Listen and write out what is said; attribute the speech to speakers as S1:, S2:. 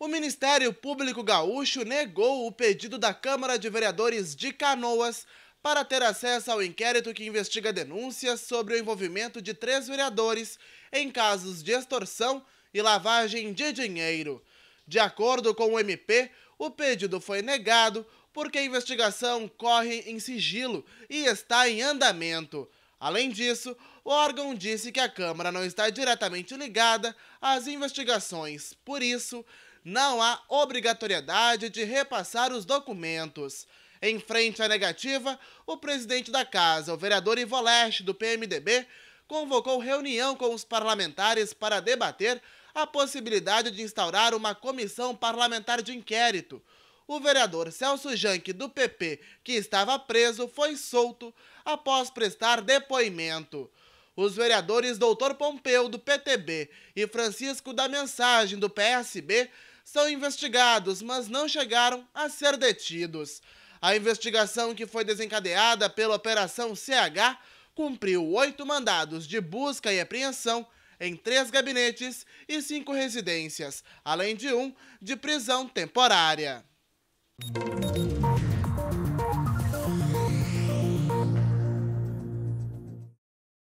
S1: O Ministério Público Gaúcho negou o pedido da Câmara de Vereadores de Canoas para ter acesso ao inquérito que investiga denúncias sobre o envolvimento de três vereadores em casos de extorsão e lavagem de dinheiro. De acordo com o MP, o pedido foi negado porque a investigação corre em sigilo e está em andamento. Além disso, o órgão disse que a Câmara não está diretamente ligada às investigações, por isso, não há obrigatoriedade de repassar os documentos. Em frente à negativa, o presidente da casa, o vereador Ivo Leste, do PMDB, convocou reunião com os parlamentares para debater a possibilidade de instaurar uma comissão parlamentar de inquérito o vereador Celso Janque, do PP, que estava preso, foi solto após prestar depoimento. Os vereadores Doutor Pompeu, do PTB, e Francisco da Mensagem, do PSB, são investigados, mas não chegaram a ser detidos. A investigação que foi desencadeada pela Operação CH cumpriu oito mandados de busca e apreensão em três gabinetes e cinco residências, além de um de prisão temporária. Thank you.